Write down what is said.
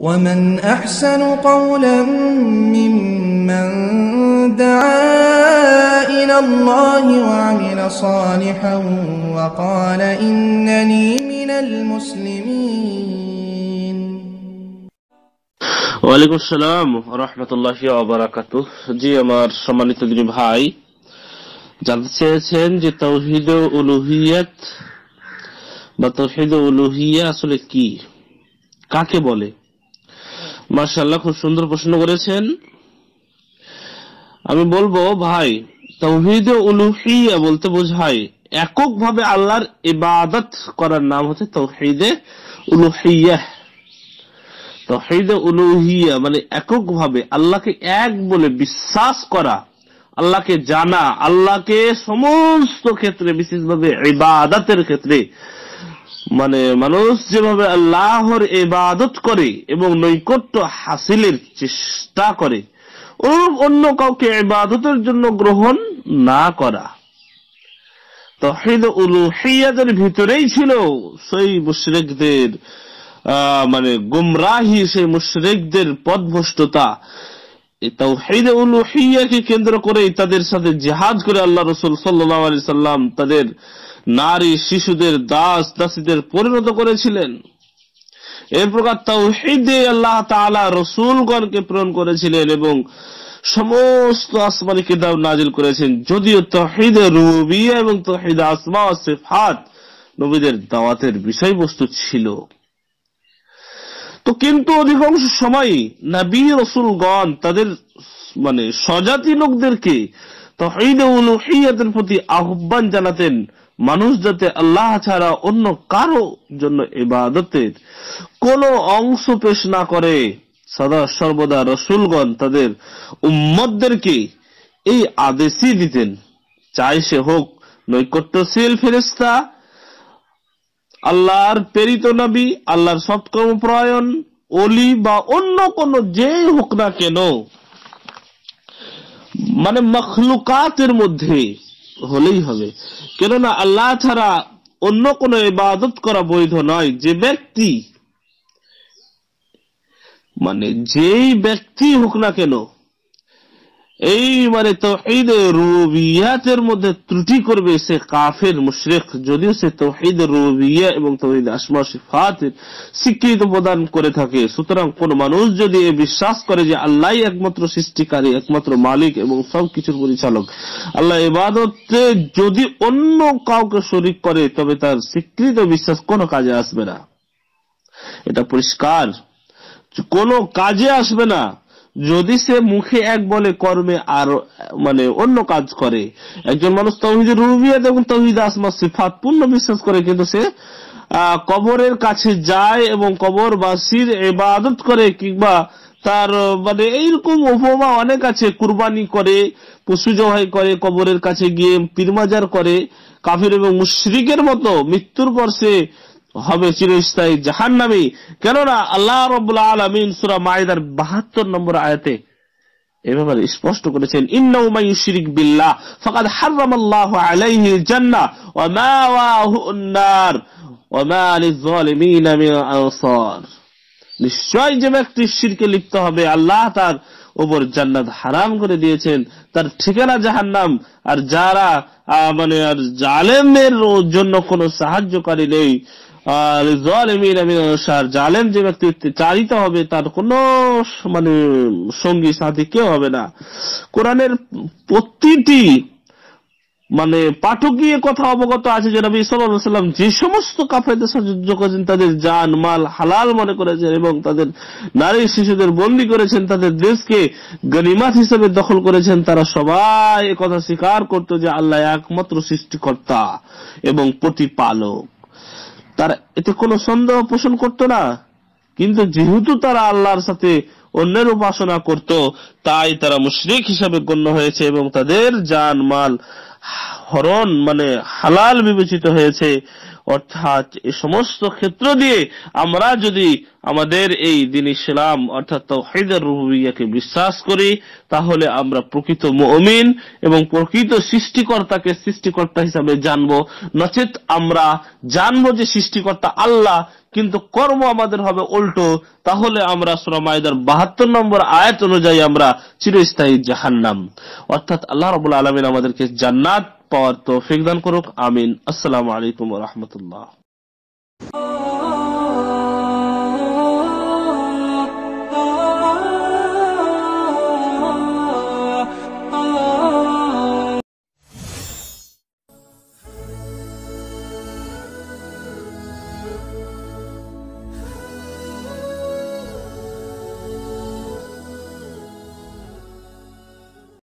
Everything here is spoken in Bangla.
ومن أحسن قولا ممن دعا إلى الله وعمل صالحا وقال إنني من المسلمين ওয়ালাইকুম আসসালাম রহমতুল্লাহি অবরাকাত জি আমার সম্মানিত দিনী ভাই জানতে চেয়েছেন যে তৌহিদ উলুহিয়াত বা তৌহিদ উলুহিয়া আসলে কি কাকে বলে মার্শাল্লাহ খুব সুন্দর প্রশ্ন করেছেন আমি বলবো ভাই তৌহিদ উলুহিয়া বলতে বোঝায় ভাবে আল্লাহর ইবাদত করার নাম হচ্ছে তৌহিদে উলুহিয়া তৌহিদে উলুহিয়া মানে একক ভাবে আল্লাহকে এক বলে বিশ্বাস করা আল্লাহকে জানা আল্লাহকে সমস্ত ক্ষেত্রে বিশেষভাবে ইবাদতের ক্ষেত্রে মানে মানুষ যেভাবে আল্লাহর এবাদত করে এবং নৈকট্য হাসিলের চেষ্টা করে ও অন্য কাউকে এবাদতের জন্য গ্রহণ না করা ভিতরেই ছিল সেই মুশরেকদের মানে গুমরাহি সেই মুশরেকদের পদভষ্টতা এই উলুহিয়াকে কেন্দ্র করে তাদের সাথে করে আল্লাহ রসুল সাল্লাহ আলি সাল্লাম তাদের নারী শিশুদের দাস দাসীদের পরিণত করেছিলেন এর প্রকার আল্লাহ তালা রসুলগণকে প্রেরণ করেছিলেন এবং সমস্ত আসমানি কিতাব নাজিল করেছেন যদিও তহিদ রুবিয়া এবং তহিদ আসমা সেফাত নবীদের দাওয়াতের বিষয়বস্তু ছিল তো কিন্তু অধিকাংশ সময়ই নাবী রসুলগণ তাদের মানে স্বজাতি লোকদেরকে প্রতি আহ্বান জানাতেন মানুষ যাতে আল্লাহ ছাড়া অন্য কারো জন্য এবাদতের কোন অংশ পেশ না করে সদা সর্বদা রসুলগণ তাদের উম্মদদেরকে এই আদেশই দিতেন চাই সে হোক নৈকট্যশীল ফেরেস্তা আল্লাহর প্রেরিত নবী আল্লাহর সৎকর্ম প্রয়ন অলি বা অন্য কোন যেই হোক না কেন মানে মখলুকাতের মধ্যে হলেই হবে কেননা আল্লাহ ছাড়া অন্য কোনো ইবাদত করা বৈধ নয় যে ব্যক্তি মানে যেই ব্যক্তি হোক না কেন এই মানে তৌহিদ রুবিয়াতের মধ্যে ত্রুটি করবে সে কাফের মুশরিক যদিও সে তৌহিদ রুবিয়া এবং তহিদ আসমা সিফাতের স্বীকৃত প্রদান করে থাকে সুতরাং কোন মানুষ যদি এ বিশ্বাস করে যে আল্লাহ একমাত্র সৃষ্টিকারী একমাত্র মালিক এবং সব কিছুর পরিচালক আল্লাহ এবাদতে যদি অন্য কাউকে শরিক করে তবে তার স্বীকৃত বিশ্বাস কোনো কাজে আসবে না এটা পরিষ্কার কোনো কাজে আসবে না যদি সে মুখে এক বলে কর্মে আর মানে অন্য কাজ করে একজন মানুষ তহিদের রুবিয়াত এবং তহিদ আসমা সিফাত পূর্ণ বিশ্বাস করে কিন্তু সে কবরের কাছে যায় এবং কবর বা বাসির এবাদত করে কিংবা তার মানে এইরকম উপমা অনেক আছে কুরবানি করে পশু জহাই করে কবরের কাছে গিয়ে পীরমাজার করে কাফির এবং মুশ্রিকের মতো মৃত্যুর পর সে হবে চিরস্থায়ী জাহান নামি কেননা আল্লাহ রবুল্লা আলমিন সুরা মায়েদার বাহাত্তর নম্বর আয়তে এভাবে স্পষ্ট করেছেন জান্নাহ ওযা আন-নার ওয়া মা লিয মিন আনসার নিশ্চয় যে ব্যক্তি শিরকে লিপ্ত হবে আল্লাহ তার উপর জান্নাত হারাম করে দিয়েছেন তার ঠিকানা জাহান্নাম আর যারা মানে আর জালেমের জন্য কোনো সাহায্যকারী নেই জালেম যে ব্যক্তি হবে তার কোনো মানে সঙ্গী সাথী কেউ হবে না কোরআনের প্রতিটি মানে পাঠকীয় কথা অবগত আছে যে নবী সাল্লাম যে সমস্ত কাফেরদের সাথে করেছেন তাদের যান মাল হালাল মনে করেছেন এবং তাদের নারী শিশুদের বন্দী করেছেন তাদের দেশকে গনিমাত হিসেবে দখল করেছেন তারা সবাই কথা স্বীকার করত যে আল্লাহ একমাত্র সৃষ্টিকর্তা এবং প্রতিপালক তার এতে কোনো সন্দেহ পোষণ করত না কিন্তু যেহেতু তারা আল্লাহর সাথে অন্যের উপাসনা করত তাই তারা মুশ্রিক হিসাবে গণ্য হয়েছে এবং তাদের জান মাল হরণ মানে হালাল বিবেচিত হয়েছে অর্থাৎ এই সমস্ত ক্ষেত্র দিয়ে আমরা যদি আমাদের এই দিন ইসলাম অর্থাৎ তৌহিদের রুবিয়াকে বিশ্বাস করি তাহলে আমরা প্রকৃত মমিন এবং প্রকৃত সৃষ্টিকর্তাকে সৃষ্টিকর্তা হিসাবে জানবো নচেত আমরা জানবো যে সৃষ্টিকর্তা আল্লাহ কিন্তু কর্ম আমাদের হবে উল্টো তাহলে আমরা সুরামায়দার বাহাত্তর নম্বর আয়াত অনুযায়ী আমরা চিরস্থায়ী জাহান্নাম অর্থাৎ আল্লাহ রবুল্লা আলমিন আমাদেরকে জান্নাত পাওয়ার তৌফিক দান করুক আমিন আসসালামু আলাইকুম ওয়া রাহমাতুল্লাহ